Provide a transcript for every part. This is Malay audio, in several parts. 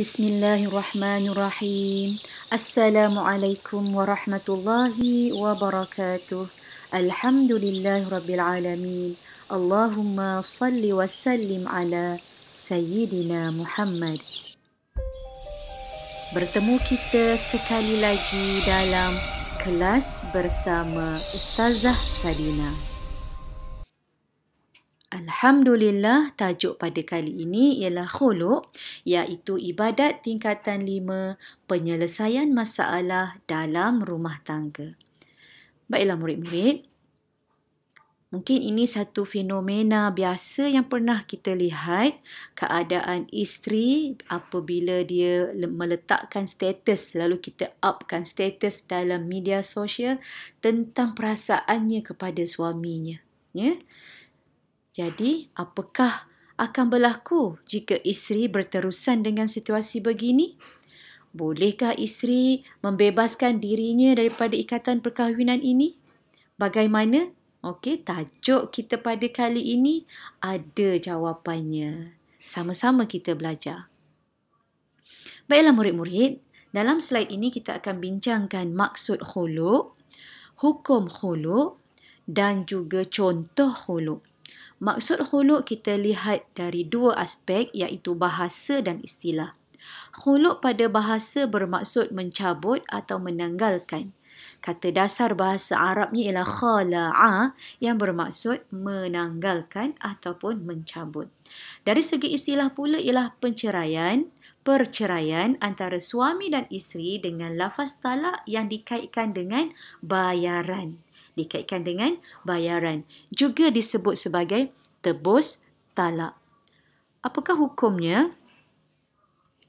Bismillahirrahmanirrahim. Assalamualaikum warahmatullahi wabarakatuh. Alhamdulillah Rabbil Alamin Allahumma salli wa sallim ala Sayyidina Muhammad Bertemu kita sekali lagi dalam kelas bersama Ustazah Salinah Alhamdulillah, tajuk pada kali ini ialah khuluk iaitu ibadat tingkatan lima penyelesaian masalah dalam rumah tangga. Baiklah murid-murid, mungkin ini satu fenomena biasa yang pernah kita lihat keadaan isteri apabila dia meletakkan status lalu kita upkan status dalam media sosial tentang perasaannya kepada suaminya. Ya? Yeah? Jadi, apakah akan berlaku jika isteri berterusan dengan situasi begini? Bolehkah isteri membebaskan dirinya daripada ikatan perkahwinan ini? Bagaimana? Okey, tajuk kita pada kali ini ada jawapannya. Sama-sama kita belajar. Baiklah murid-murid, dalam slide ini kita akan bincangkan maksud khuluk, hukum khuluk dan juga contoh khuluk. Maksud khuluk kita lihat dari dua aspek iaitu bahasa dan istilah. Khuluk pada bahasa bermaksud mencabut atau menanggalkan. Kata dasar bahasa Arabnya ialah khala'a yang bermaksud menanggalkan ataupun mencabut. Dari segi istilah pula ialah penceraian, perceraian antara suami dan isteri dengan lafaz talak yang dikaitkan dengan bayaran dikaitkan dengan bayaran. Juga disebut sebagai tebus talak. Apakah hukumnya?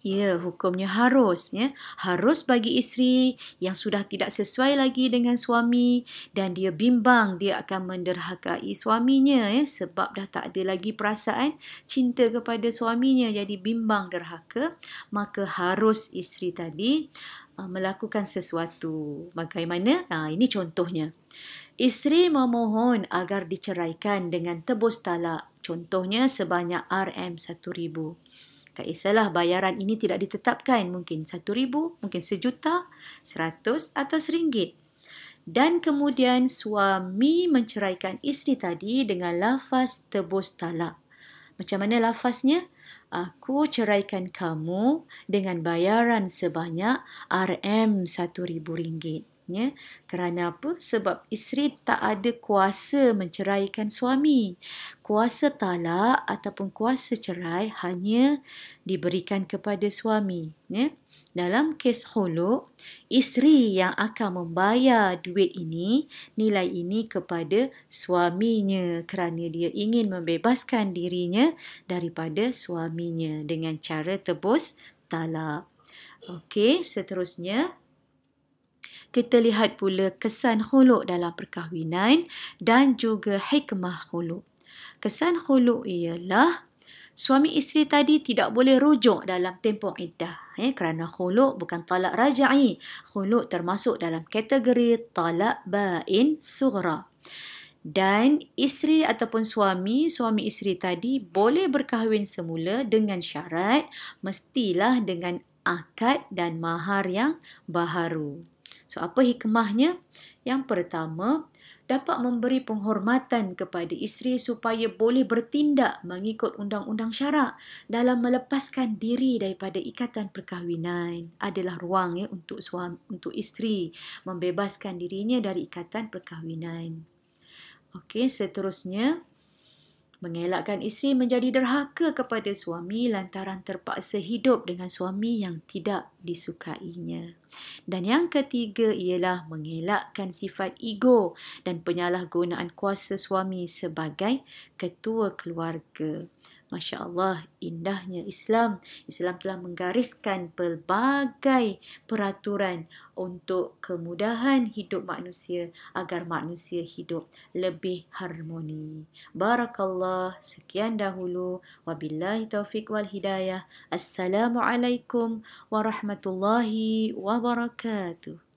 Ya, hukumnya harus. Ya. Harus bagi isteri yang sudah tidak sesuai lagi dengan suami dan dia bimbang dia akan menderhakai suaminya ya, sebab dah tak ada lagi perasaan cinta kepada suaminya jadi bimbang derhaka, maka harus isteri tadi uh, melakukan sesuatu. Bagaimana? Nah, ini contohnya. Isteri memohon agar diceraikan dengan tebus talak. Contohnya sebanyak RM1,000. Tak kisahlah bayaran ini tidak ditetapkan. Mungkin satu ribu, mungkin sejuta, seratus atau seringgit. Dan kemudian suami menceraikan isteri tadi dengan lafaz tebus talak. Macam mana lafaznya? Aku ceraikan kamu dengan bayaran sebanyak RM1,000. ringgit. Ya, kerana apa? Sebab isteri tak ada kuasa menceraikan suami. Kuasa talak ataupun kuasa cerai hanya diberikan kepada suami. Ya. Dalam kes holuk, isteri yang akan membayar duit ini, nilai ini kepada suaminya kerana dia ingin membebaskan dirinya daripada suaminya dengan cara tebus talak. Okey, seterusnya kita lihat pula kesan khuluk dalam perkahwinan dan juga hikmah khuluk. Kesan khuluk ialah suami isteri tadi tidak boleh rujuk dalam tempoh iddah eh, kerana khuluk bukan talak raja'i. Khuluk termasuk dalam kategori talak bain surah. Dan isteri ataupun suami, suami isteri tadi boleh berkahwin semula dengan syarat mestilah dengan akad dan mahar yang baharu. So apa hikmahnya? Yang pertama, dapat memberi penghormatan kepada isteri supaya boleh bertindak mengikut undang-undang syarak dalam melepaskan diri daripada ikatan perkahwinan adalah ruang ya untuk suami untuk isteri membebaskan dirinya dari ikatan perkahwinan. Okey, seterusnya mengelakkan isteri menjadi derhaka kepada suami lantaran terpaksa hidup dengan suami yang tidak disukainya. Dan yang ketiga ialah mengelakkan sifat ego dan penyalahgunaan kuasa suami sebagai ketua keluarga. Masya Allah, indahnya Islam. Islam telah menggariskan pelbagai peraturan untuk kemudahan hidup manusia agar manusia hidup lebih harmoni. Barakallah, sekian dahulu. Wabillahi taufiq wal hidayah. Assalamualaikum warahmatullahi wabarakatuh.